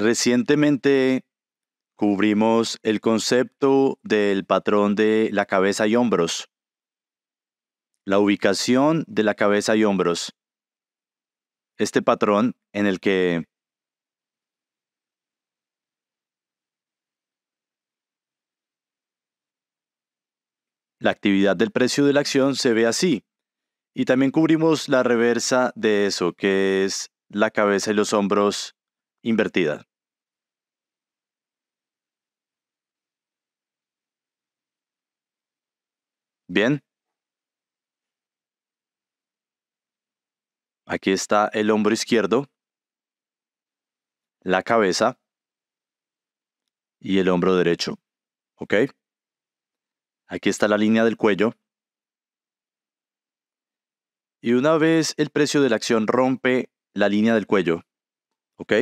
Recientemente cubrimos el concepto del patrón de la cabeza y hombros, la ubicación de la cabeza y hombros. Este patrón en el que la actividad del precio de la acción se ve así. Y también cubrimos la reversa de eso, que es la cabeza y los hombros invertida. Bien. Aquí está el hombro izquierdo, la cabeza y el hombro derecho. ¿Ok? Aquí está la línea del cuello. Y una vez el precio de la acción rompe la línea del cuello, ¿ok?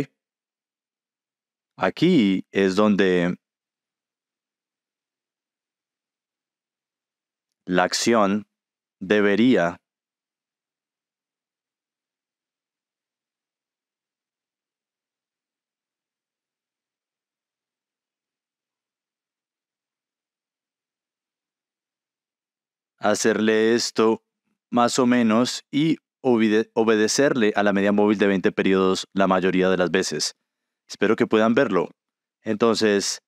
Aquí es donde la acción debería hacerle esto más o menos y obedecerle a la media móvil de 20 periodos la mayoría de las veces. Espero que puedan verlo. Entonces,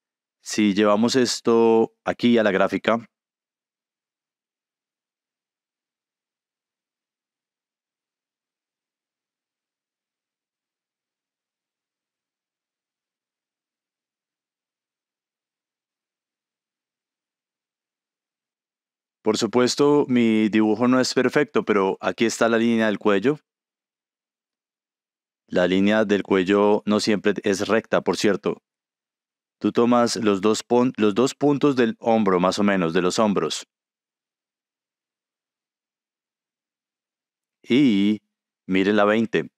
si llevamos esto aquí a la gráfica, Por supuesto, mi dibujo no es perfecto, pero aquí está la línea del cuello. La línea del cuello no siempre es recta, por cierto. Tú tomas los dos, los dos puntos del hombro, más o menos, de los hombros. Y miren la 20.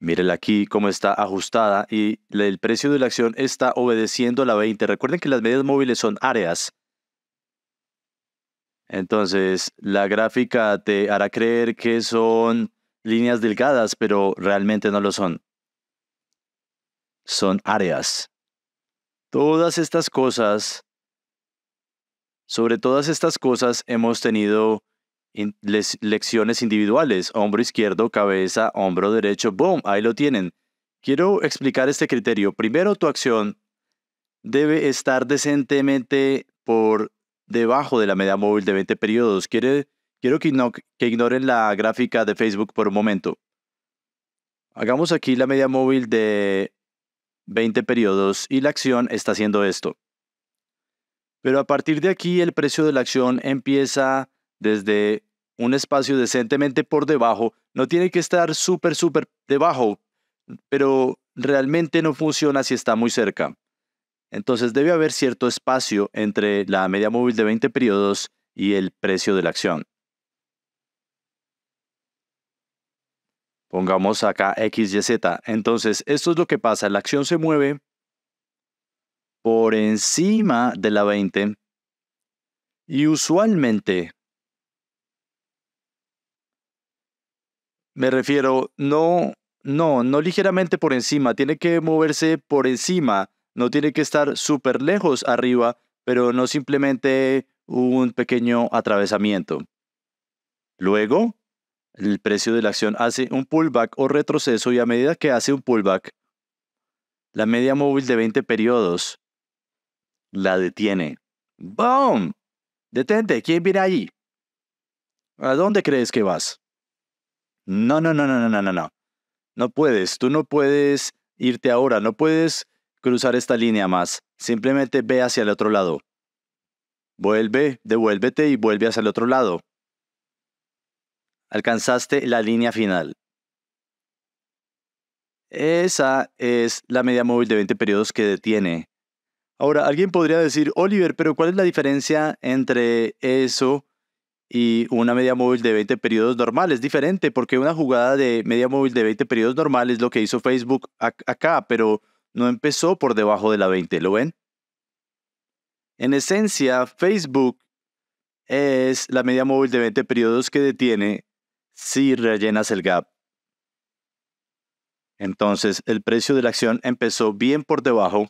Mírenla aquí cómo está ajustada y el precio de la acción está obedeciendo a la 20. Recuerden que las medidas móviles son áreas. Entonces, la gráfica te hará creer que son líneas delgadas, pero realmente no lo son. Son áreas. Todas estas cosas, sobre todas estas cosas hemos tenido lecciones individuales. Hombro izquierdo, cabeza, hombro derecho, ¡boom! Ahí lo tienen. Quiero explicar este criterio. Primero, tu acción debe estar decentemente por debajo de la media móvil de 20 periodos. quiero que, que ignoren la gráfica de Facebook por un momento. Hagamos aquí la media móvil de 20 periodos y la acción está haciendo esto. Pero a partir de aquí el precio de la acción empieza desde un espacio decentemente por debajo. No tiene que estar súper, súper debajo, pero realmente no funciona si está muy cerca. Entonces debe haber cierto espacio entre la media móvil de 20 periodos y el precio de la acción. Pongamos acá XYZ. Entonces, esto es lo que pasa. La acción se mueve por encima de la 20 y usualmente me refiero no no no ligeramente por encima, tiene que moverse por encima no tiene que estar súper lejos arriba, pero no simplemente un pequeño atravesamiento. Luego, el precio de la acción hace un pullback o retroceso y a medida que hace un pullback, la media móvil de 20 periodos la detiene. ¡Boom! Detente, ¿quién viene allí? ¿A dónde crees que vas? No, no, no, no, no, no, no. No puedes, tú no puedes irte ahora, no puedes cruzar esta línea más. Simplemente ve hacia el otro lado. Vuelve, devuélvete y vuelve hacia el otro lado. Alcanzaste la línea final. Esa es la media móvil de 20 periodos que detiene. Ahora, alguien podría decir, Oliver, pero ¿cuál es la diferencia entre eso y una media móvil de 20 periodos normal? Es diferente porque una jugada de media móvil de 20 periodos normal es lo que hizo Facebook acá, pero no empezó por debajo de la 20, ¿lo ven? En esencia, Facebook es la media móvil de 20 periodos que detiene si rellenas el gap. Entonces, el precio de la acción empezó bien por debajo.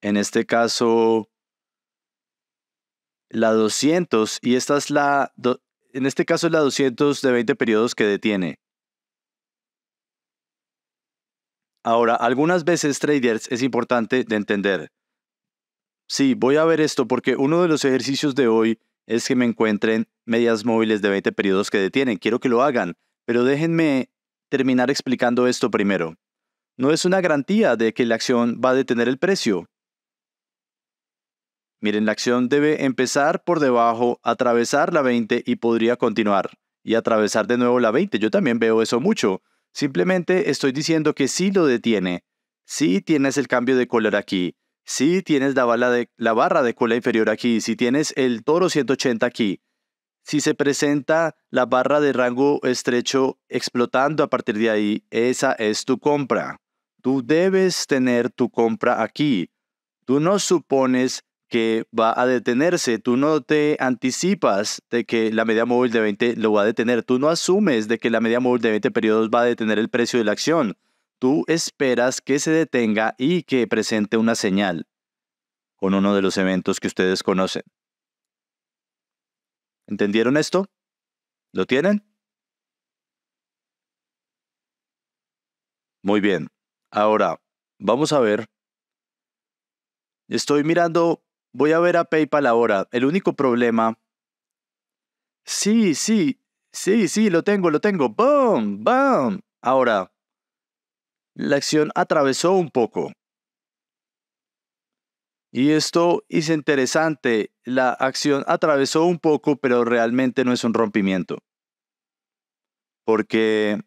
En este caso, la 200, y esta es la, en este caso la 200 de 20 periodos que detiene. Ahora, algunas veces traders es importante de entender. Sí, voy a ver esto porque uno de los ejercicios de hoy es que me encuentren medias móviles de 20 periodos que detienen. Quiero que lo hagan, pero déjenme terminar explicando esto primero. No es una garantía de que la acción va a detener el precio. Miren, la acción debe empezar por debajo, atravesar la 20 y podría continuar y atravesar de nuevo la 20. Yo también veo eso mucho. Simplemente estoy diciendo que si lo detiene. si tienes el cambio de color aquí. si tienes la, de, la barra de cola inferior aquí. Si tienes el toro 180 aquí. Si se presenta la barra de rango estrecho explotando a partir de ahí, esa es tu compra. Tú debes tener tu compra aquí. Tú no supones que va a detenerse. Tú no te anticipas de que la media móvil de 20 lo va a detener. Tú no asumes de que la media móvil de 20 periodos va a detener el precio de la acción. Tú esperas que se detenga y que presente una señal con uno de los eventos que ustedes conocen. ¿Entendieron esto? ¿Lo tienen? Muy bien. Ahora, vamos a ver. Estoy mirando Voy a ver a PayPal ahora. El único problema... Sí, sí, sí, sí, lo tengo, lo tengo. ¡Bum! ¡Bum! Ahora, la acción atravesó un poco. Y esto es interesante. La acción atravesó un poco, pero realmente no es un rompimiento. Porque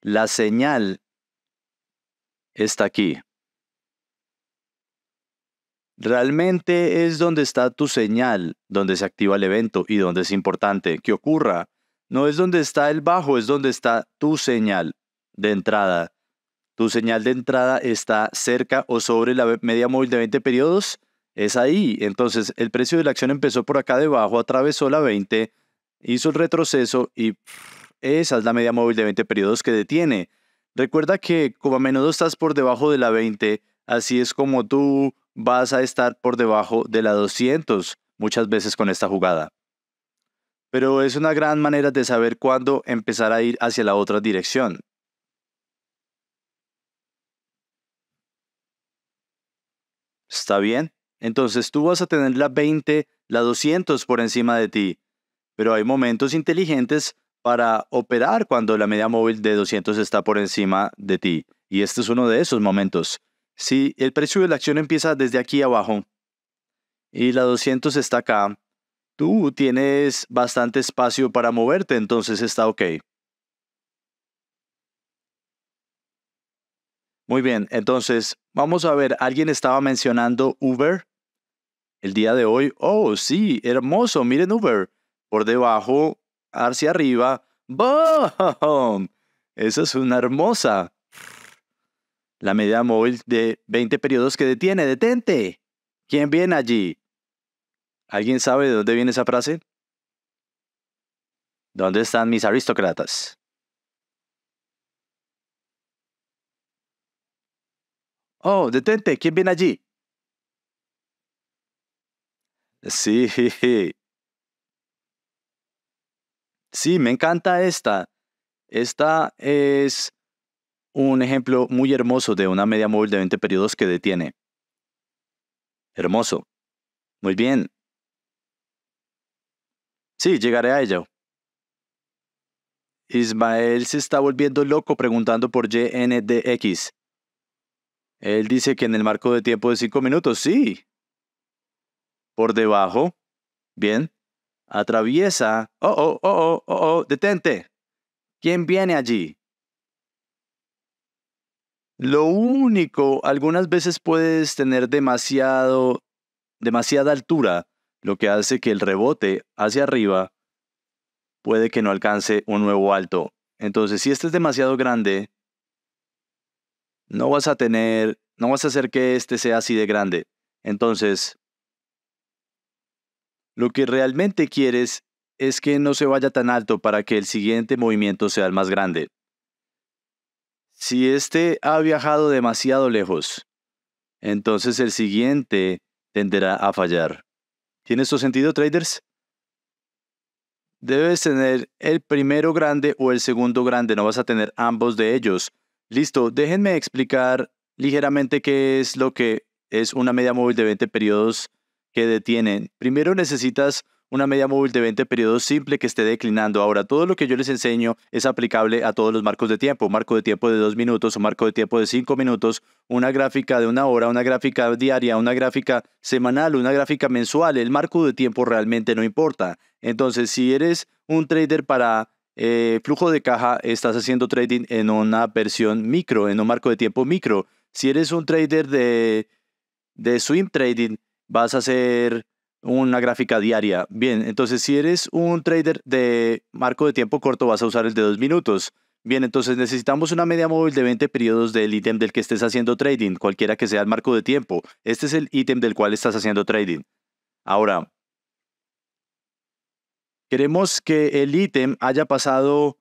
la señal está aquí. Realmente es donde está tu señal, donde se activa el evento y donde es importante que ocurra. No es donde está el bajo, es donde está tu señal de entrada. Tu señal de entrada está cerca o sobre la media móvil de 20 periodos. Es ahí. Entonces, el precio de la acción empezó por acá debajo, atravesó la 20, hizo el retroceso y esa es la media móvil de 20 periodos que detiene. Recuerda que como a menudo estás por debajo de la 20, Así es como tú vas a estar por debajo de la 200 muchas veces con esta jugada. Pero es una gran manera de saber cuándo empezar a ir hacia la otra dirección. ¿Está bien? Entonces tú vas a tener la 20, la 200 por encima de ti, pero hay momentos inteligentes para operar cuando la media móvil de 200 está por encima de ti. Y este es uno de esos momentos. Sí, el precio de la acción empieza desde aquí abajo y la 200 está acá, tú tienes bastante espacio para moverte, entonces está ok. Muy bien, entonces vamos a ver, alguien estaba mencionando Uber el día de hoy. Oh, sí, hermoso, miren Uber. Por debajo, hacia arriba, ¡boom! Eso es una hermosa. La medida móvil de 20 periodos que detiene, detente. ¿Quién viene allí? ¿Alguien sabe de dónde viene esa frase? ¿Dónde están mis aristócratas? Oh, detente, ¿quién viene allí? Sí. Sí, me encanta esta. Esta es un ejemplo muy hermoso de una media móvil de 20 periodos que detiene. Hermoso. Muy bien. Sí, llegaré a ello. Ismael se está volviendo loco preguntando por YNDX. Él dice que en el marco de tiempo de 5 minutos, sí. Por debajo. Bien. Atraviesa. Oh, oh, oh, oh, oh, oh, detente. ¿Quién viene allí? Lo único, algunas veces puedes tener demasiado, demasiada altura, lo que hace que el rebote hacia arriba puede que no alcance un nuevo alto. Entonces, si este es demasiado grande, no vas a tener, no vas a hacer que este sea así de grande. Entonces, lo que realmente quieres es que no se vaya tan alto para que el siguiente movimiento sea el más grande. Si este ha viajado demasiado lejos, entonces el siguiente tenderá a fallar. ¿Tiene esto sentido, traders? Debes tener el primero grande o el segundo grande, no vas a tener ambos de ellos. Listo, déjenme explicar ligeramente qué es lo que es una media móvil de 20 periodos que detienen. Primero necesitas una media móvil de 20 periodos simple que esté declinando. Ahora, todo lo que yo les enseño es aplicable a todos los marcos de tiempo, un marco de tiempo de 2 minutos, un marco de tiempo de 5 minutos, una gráfica de una hora, una gráfica diaria, una gráfica semanal, una gráfica mensual. El marco de tiempo realmente no importa. Entonces, si eres un trader para eh, flujo de caja, estás haciendo trading en una versión micro, en un marco de tiempo micro. Si eres un trader de, de swing trading, vas a hacer una gráfica diaria. Bien, entonces si eres un trader de marco de tiempo corto, vas a usar el de dos minutos. Bien, entonces necesitamos una media móvil de 20 periodos del ítem del que estés haciendo trading, cualquiera que sea el marco de tiempo. Este es el ítem del cual estás haciendo trading. Ahora, queremos que el ítem haya pasado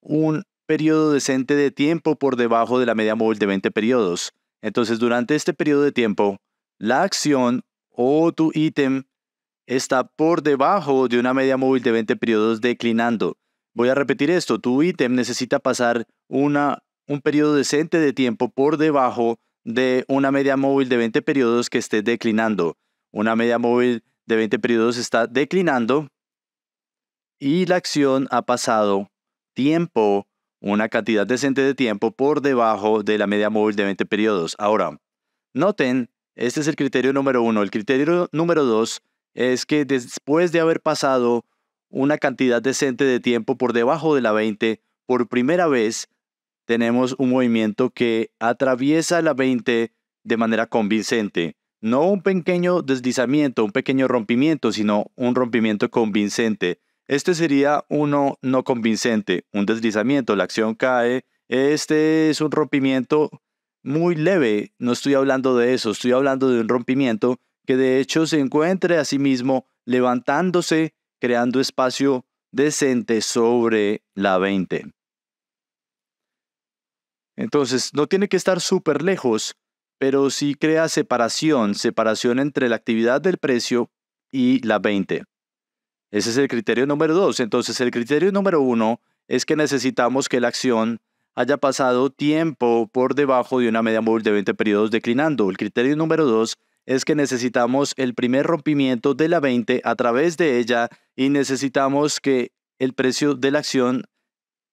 un periodo decente de tiempo por debajo de la media móvil de 20 periodos. Entonces, durante este periodo de tiempo, la acción o tu ítem está por debajo de una media móvil de 20 periodos declinando. Voy a repetir esto, tu ítem necesita pasar una, un periodo decente de tiempo por debajo de una media móvil de 20 periodos que esté declinando. Una media móvil de 20 periodos está declinando y la acción ha pasado tiempo, una cantidad decente de tiempo por debajo de la media móvil de 20 periodos. Ahora, noten, este es el criterio número uno. El criterio número dos es que después de haber pasado una cantidad decente de tiempo por debajo de la 20, por primera vez tenemos un movimiento que atraviesa la 20 de manera convincente. No un pequeño deslizamiento, un pequeño rompimiento, sino un rompimiento convincente. Este sería uno no convincente, un deslizamiento, la acción cae. Este es un rompimiento muy leve, no estoy hablando de eso, estoy hablando de un rompimiento que de hecho se encuentre a sí mismo levantándose, creando espacio decente sobre la 20. Entonces, no tiene que estar súper lejos, pero sí crea separación, separación entre la actividad del precio y la 20. Ese es el criterio número dos. Entonces, el criterio número uno es que necesitamos que la acción haya pasado tiempo por debajo de una media móvil de 20 periodos declinando. El criterio número dos es que necesitamos el primer rompimiento de la 20 a través de ella y necesitamos que el precio de la acción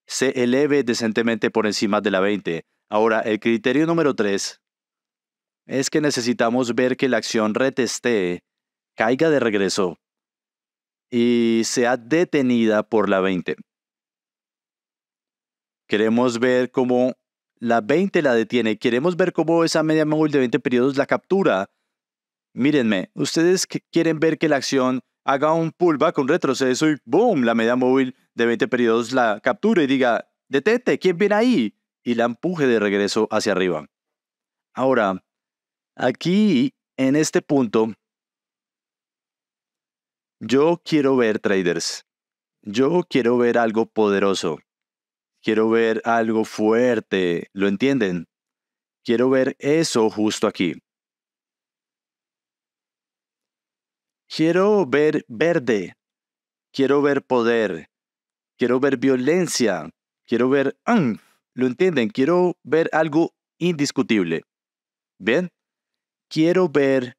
se eleve decentemente por encima de la 20. Ahora, el criterio número 3 es que necesitamos ver que la acción retestee, caiga de regreso y sea detenida por la 20. Queremos ver cómo la 20 la detiene. Queremos ver cómo esa media móvil de 20 periodos la captura Mírenme, ustedes quieren ver que la acción haga un pullback, un retroceso y ¡boom! La media móvil de 20 periodos la captura y diga, detente, ¿quién viene ahí? Y la empuje de regreso hacia arriba. Ahora, aquí, en este punto, yo quiero ver traders. Yo quiero ver algo poderoso. Quiero ver algo fuerte. ¿Lo entienden? Quiero ver eso justo aquí. Quiero ver verde. Quiero ver poder. Quiero ver violencia. Quiero ver... Mm, ¿Lo entienden? Quiero ver algo indiscutible. ¿Bien? Quiero ver...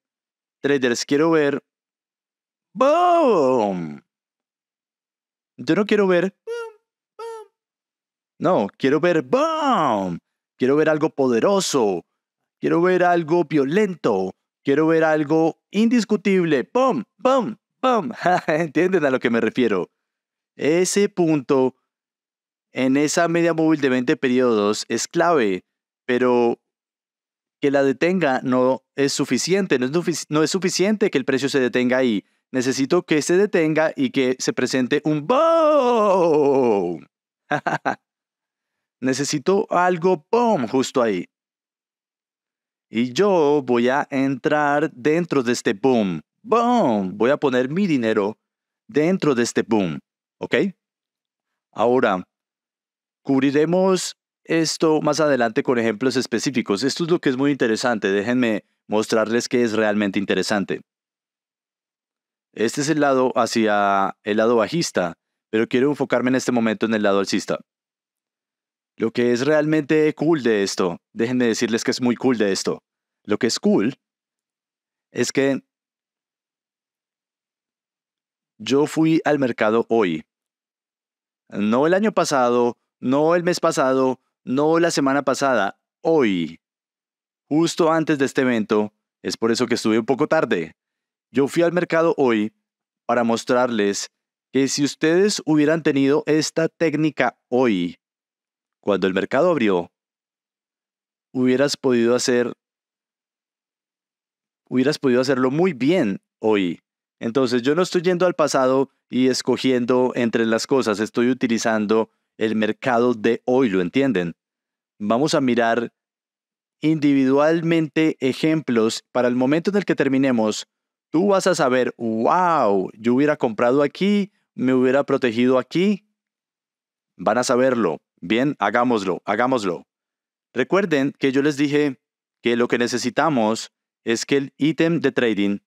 Traders, quiero ver... ¡Boom! Yo no quiero ver... No, quiero ver... ¡Boom! Quiero ver algo poderoso. Quiero ver algo violento. Quiero ver algo indiscutible. ¡Pum! ¡Pum! ¡Pum! ¿Entienden a lo que me refiero? Ese punto en esa media móvil de 20 periodos es clave, pero que la detenga no es suficiente, no es, suficiente que el precio se detenga ahí. Necesito que se detenga y que se presente un boom. Necesito algo ¡Pum! justo ahí. Y yo voy a entrar dentro de este boom. Boom. Voy a poner mi dinero dentro de este boom. ¿Ok? Ahora, cubriremos esto más adelante con ejemplos específicos. Esto es lo que es muy interesante. Déjenme mostrarles que es realmente interesante. Este es el lado hacia el lado bajista, pero quiero enfocarme en este momento en el lado alcista. Lo que es realmente cool de esto, déjenme decirles que es muy cool de esto. Lo que es cool es que yo fui al mercado hoy. No el año pasado, no el mes pasado, no la semana pasada, hoy. Justo antes de este evento, es por eso que estuve un poco tarde. Yo fui al mercado hoy para mostrarles que si ustedes hubieran tenido esta técnica hoy, cuando el mercado abrió, hubieras podido hacer, hubieras podido hacerlo muy bien hoy. Entonces yo no estoy yendo al pasado y escogiendo entre las cosas, estoy utilizando el mercado de hoy, ¿lo entienden? Vamos a mirar individualmente ejemplos para el momento en el que terminemos. Tú vas a saber, wow, yo hubiera comprado aquí, me hubiera protegido aquí. Van a saberlo. Bien, hagámoslo, hagámoslo. Recuerden que yo les dije que lo que necesitamos es que el ítem de trading,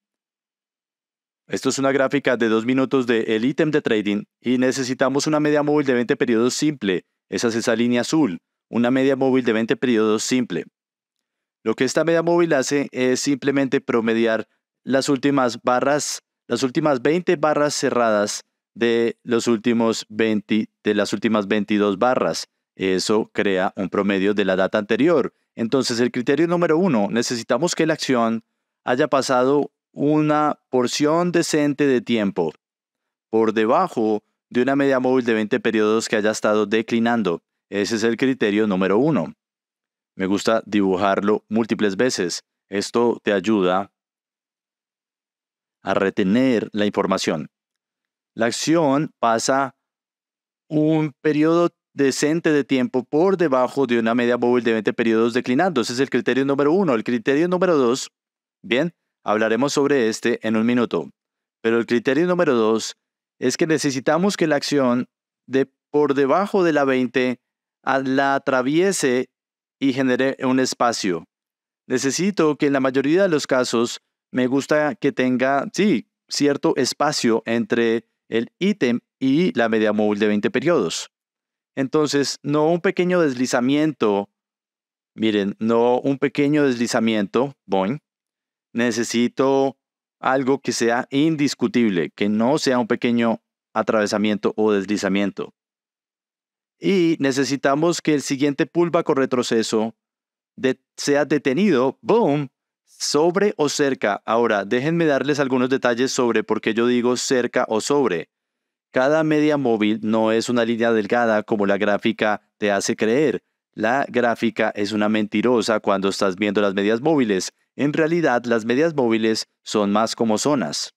esto es una gráfica de dos minutos de el ítem de trading, y necesitamos una media móvil de 20 periodos simple. Esa es esa línea azul, una media móvil de 20 periodos simple. Lo que esta media móvil hace es simplemente promediar las últimas barras, las últimas 20 barras cerradas de, los últimos de las últimas 22 barras. Eso crea un promedio de la data anterior. Entonces, el criterio número uno, necesitamos que la acción haya pasado una porción decente de tiempo por debajo de una media móvil de 20 periodos que haya estado declinando. Ese es el criterio número uno. Me gusta dibujarlo múltiples veces. Esto te ayuda a retener la información. La acción pasa un periodo decente de tiempo por debajo de una media móvil de 20 periodos declinando. Ese es el criterio número uno. El criterio número dos, bien, hablaremos sobre este en un minuto. Pero el criterio número dos es que necesitamos que la acción de por debajo de la 20 la atraviese y genere un espacio. Necesito que en la mayoría de los casos me gusta que tenga, sí, cierto espacio entre el ítem y la media móvil de 20 periodos. Entonces, no un pequeño deslizamiento, miren, no un pequeño deslizamiento, Boom, necesito algo que sea indiscutible, que no sea un pequeño atravesamiento o deslizamiento. Y necesitamos que el siguiente pullback o retroceso sea detenido, boom, sobre o cerca. Ahora, déjenme darles algunos detalles sobre por qué yo digo cerca o sobre. Cada media móvil no es una línea delgada como la gráfica te hace creer. La gráfica es una mentirosa cuando estás viendo las medias móviles. En realidad, las medias móviles son más como zonas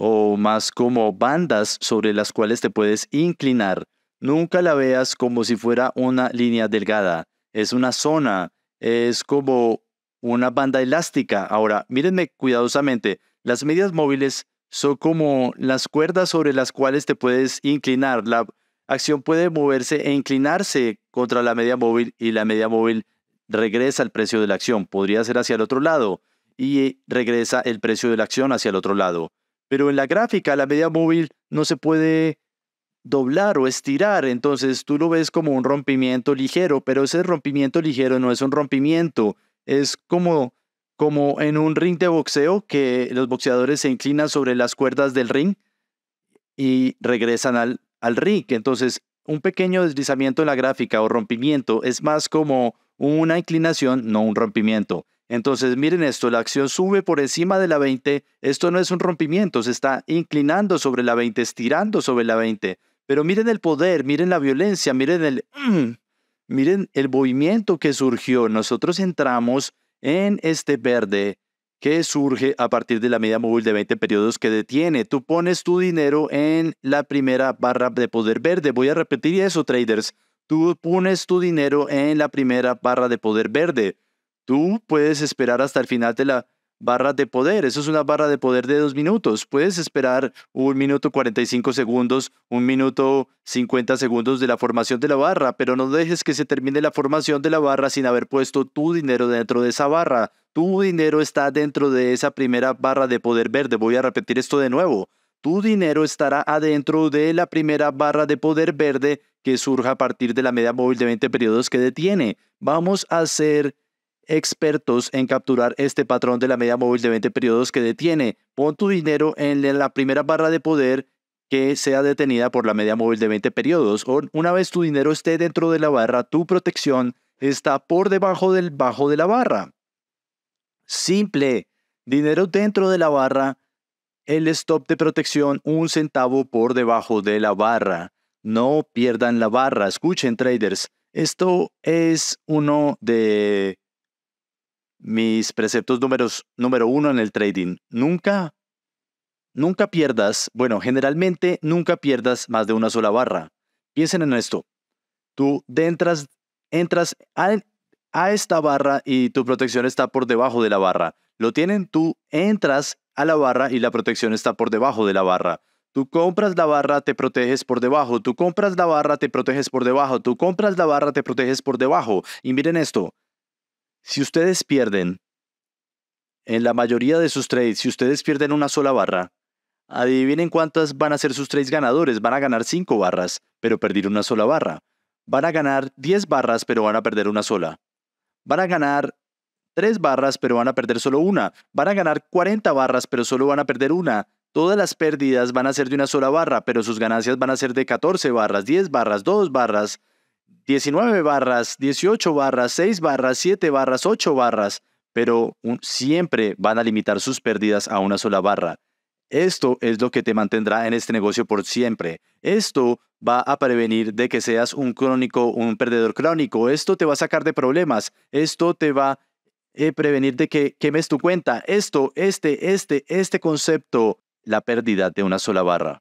o más como bandas sobre las cuales te puedes inclinar. Nunca la veas como si fuera una línea delgada. Es una zona, es como una banda elástica. Ahora, mírenme cuidadosamente, las medias móviles son como las cuerdas sobre las cuales te puedes inclinar. La acción puede moverse e inclinarse contra la media móvil y la media móvil regresa el precio de la acción. Podría ser hacia el otro lado y regresa el precio de la acción hacia el otro lado. Pero en la gráfica, la media móvil no se puede doblar o estirar. Entonces tú lo ves como un rompimiento ligero, pero ese rompimiento ligero no es un rompimiento, es como como en un ring de boxeo que los boxeadores se inclinan sobre las cuerdas del ring y regresan al, al ring. Entonces, un pequeño deslizamiento en la gráfica o rompimiento es más como una inclinación, no un rompimiento. Entonces, miren esto, la acción sube por encima de la 20, esto no es un rompimiento, se está inclinando sobre la 20, estirando sobre la 20. Pero miren el poder, miren la violencia, miren el... Mm, miren el movimiento que surgió. Nosotros entramos en este verde que surge a partir de la media móvil de 20 periodos que detiene. Tú pones tu dinero en la primera barra de poder verde. Voy a repetir eso, traders. Tú pones tu dinero en la primera barra de poder verde. Tú puedes esperar hasta el final de la barra de poder. Eso es una barra de poder de dos minutos. Puedes esperar un minuto 45 segundos, un minuto 50 segundos de la formación de la barra, pero no dejes que se termine la formación de la barra sin haber puesto tu dinero dentro de esa barra. Tu dinero está dentro de esa primera barra de poder verde. Voy a repetir esto de nuevo. Tu dinero estará adentro de la primera barra de poder verde que surja a partir de la media móvil de 20 periodos que detiene. Vamos a hacer expertos en capturar este patrón de la media móvil de 20 periodos que detiene. Pon tu dinero en la primera barra de poder que sea detenida por la media móvil de 20 periodos. O una vez tu dinero esté dentro de la barra, tu protección está por debajo del bajo de la barra. Simple. Dinero dentro de la barra, el stop de protección un centavo por debajo de la barra. No pierdan la barra. Escuchen traders. Esto es uno de mis preceptos números, número uno en el trading. Nunca, nunca pierdas, bueno, generalmente nunca pierdas más de una sola barra. Piensen en esto. Tú entras, entras a, a esta barra y tu protección está por debajo de la barra. Lo tienen, tú entras a la barra y la protección está por debajo de la barra. Tú compras la barra, te proteges por debajo. Tú compras la barra, te proteges por debajo. Tú compras la barra, te proteges por debajo. Y miren esto, si ustedes pierden, en la mayoría de sus trades, si ustedes pierden una sola barra, adivinen cuántas van a ser sus trades ganadores. Van a ganar 5 barras, pero perder una sola barra. Van a ganar 10 barras, pero van a perder una sola. Van a ganar 3 barras, pero van a perder solo una. Van a ganar 40 barras, pero solo van a perder una. Todas las pérdidas van a ser de una sola barra, pero sus ganancias van a ser de 14 barras, 10 barras, 2 barras, 19 barras, 18 barras, 6 barras, 7 barras, 8 barras, pero siempre van a limitar sus pérdidas a una sola barra. Esto es lo que te mantendrá en este negocio por siempre. Esto va a prevenir de que seas un crónico, un perdedor crónico. Esto te va a sacar de problemas. Esto te va a eh, prevenir de que quemes tu cuenta. Esto, este, este, este concepto, la pérdida de una sola barra.